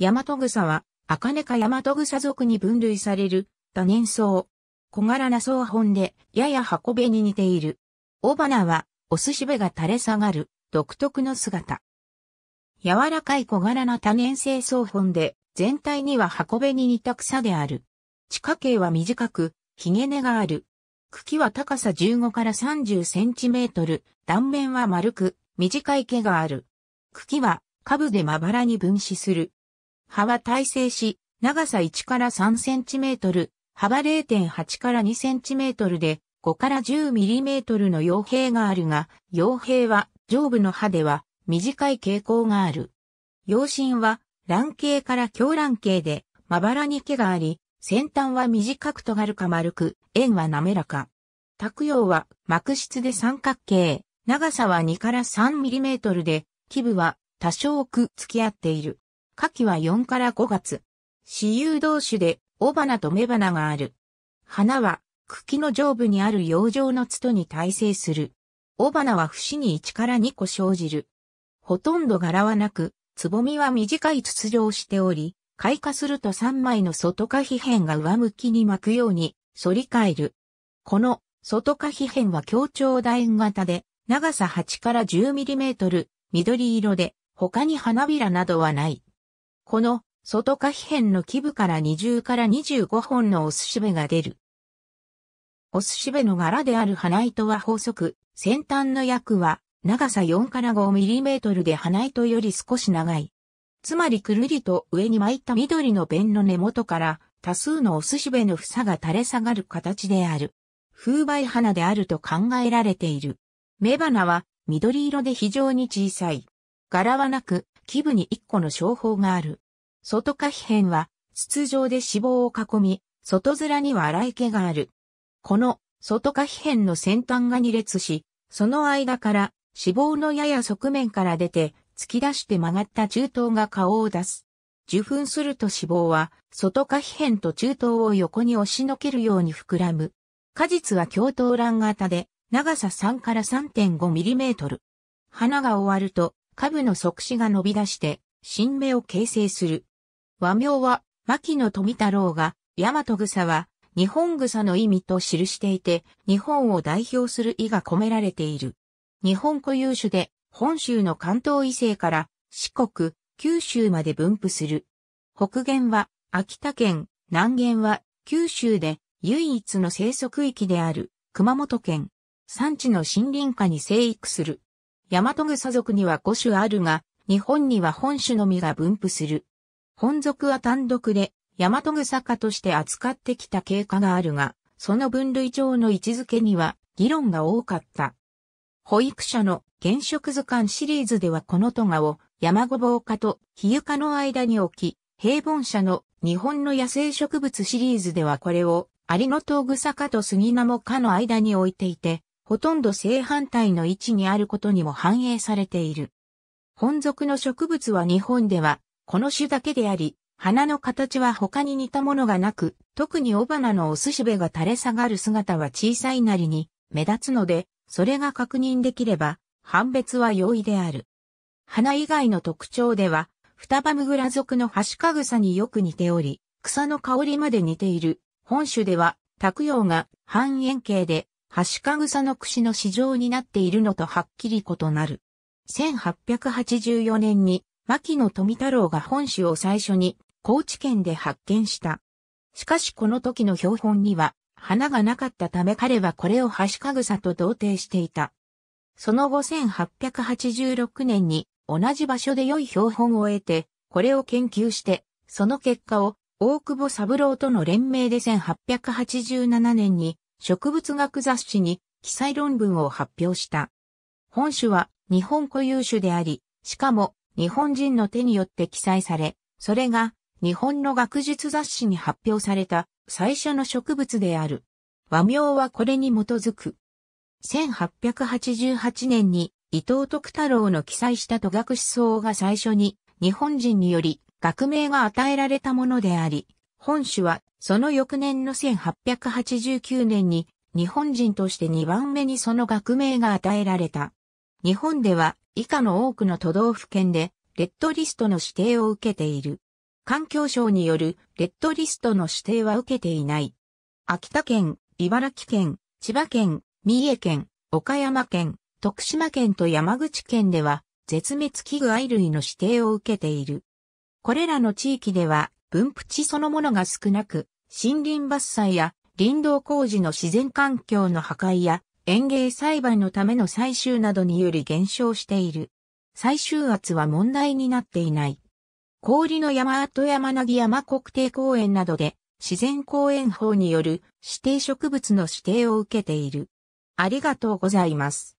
ヤマトグサは、アカヤかトグサ族に分類される、多年草。小柄な草本で、やや箱辺に似ている。雄花は、お寿司べが垂れ下がる、独特の姿。柔らかい小柄な多年生草本で、全体には箱辺に似た草である。地下茎は短く、ひげ根がある。茎は高さ15から30センチメートル、断面は丸く、短い毛がある。茎は、下部でまばらに分子する。葉は耐性し、長さ1から3センチメートル、幅0.8から2センチメートルで、5から10ミリメートルの傭兵があるが、傭兵は上部の歯では短い傾向がある。傭身は卵形から強卵形で、まばらに毛があり、先端は短く尖るか丸く、円は滑らか。卓葉は膜質で三角形、長さは2から3ミリメートルで、基部は多少く付き合っている。夏季は4から5月。私有同種で、雄花と雌花がある。花は、茎の上部にある葉状のツトに耐性する。雄花は節に1から2個生じる。ほとんど柄はなく、つぼみは短い筒状しており、開花すると3枚の外花皮片が上向きに巻くように、反り返る。この、外花皮片は強調楕円型で、長さ8から1 0トル、緑色で、他に花びらなどはない。この外下皮辺の基部から20から25本のオスしべが出る。オスしべの柄である花糸は細く、先端の役は長さ4から5ミリメートルで花糸より少し長い。つまりくるりと上に巻いた緑の弁の根元から多数のオスしべの房が垂れ下がる形である。風媒花であると考えられている。雌花は緑色で非常に小さい。柄はなく、基部に1個の小法がある。外可皮片は、筒状で脂肪を囲み、外面には荒い毛がある。この、外可皮片の先端が2列し、その間から、脂肪のやや側面から出て、突き出して曲がった中頭が顔を出す。受粉すると脂肪は、外可皮片と中頭を横に押しのけるように膨らむ。果実は共頭卵型で、長さ3から3 5トル。花が終わると、下部の側死が伸び出して、新芽を形成する。和名は、牧野富太郎が、大和草は、日本草の意味と記していて、日本を代表する意が込められている。日本固有種で、本州の関東以西から四国、九州まで分布する。北限は秋田県、南限は九州で唯一の生息域である熊本県。産地の森林下に生育する。トグ草属には5種あるが、日本には本種のみが分布する。本属は単独で、トグ草科として扱ってきた経過があるが、その分類上の位置づけには議論が多かった。保育者の原色図鑑シリーズではこのトガを山ごぼう科とヒユ科の間に置き、平凡者の日本の野生植物シリーズではこれをアリノトウグサ科とスギナモ科の間に置いていて、ほとんど正反対の位置にあることにも反映されている。本属の植物は日本では、この種だけであり、花の形は他に似たものがなく、特に雄花のおすしべが垂れ下がる姿は小さいなりに目立つので、それが確認できれば、判別は容易である。花以外の特徴では、双葉ムグラ属のハシカグサによく似ており、草の香りまで似ている。本種では、卓葉が半円形で、はしかぐさの櫛の市場になっているのとはっきり異なる。1884年に、牧野富太郎が本種を最初に、高知県で発見した。しかしこの時の標本には、花がなかったため彼はこれをはしかぐさと同定していた。その後1886年に、同じ場所で良い標本を得て、これを研究して、その結果を、大久保三郎との連名で1887年に、植物学雑誌に記載論文を発表した。本種は日本固有種であり、しかも日本人の手によって記載され、それが日本の学術雑誌に発表された最初の植物である。和名はこれに基づく。1888年に伊藤徳太郎の記載した都学思想が最初に日本人により学名が与えられたものであり、本種は、その翌年の1889年に、日本人として2番目にその学名が与えられた。日本では、以下の多くの都道府県で、レッドリストの指定を受けている。環境省によるレッドリストの指定は受けていない。秋田県、茨城県、千葉県、三重県、岡山県、徳島県と山口県では、絶滅危惧愛類の指定を受けている。これらの地域では、分布地そのものが少なく、森林伐採や林道工事の自然環境の破壊や園芸栽培のための採集などにより減少している。採集圧は問題になっていない。氷の山跡山薙山国定公園などで自然公園法による指定植物の指定を受けている。ありがとうございます。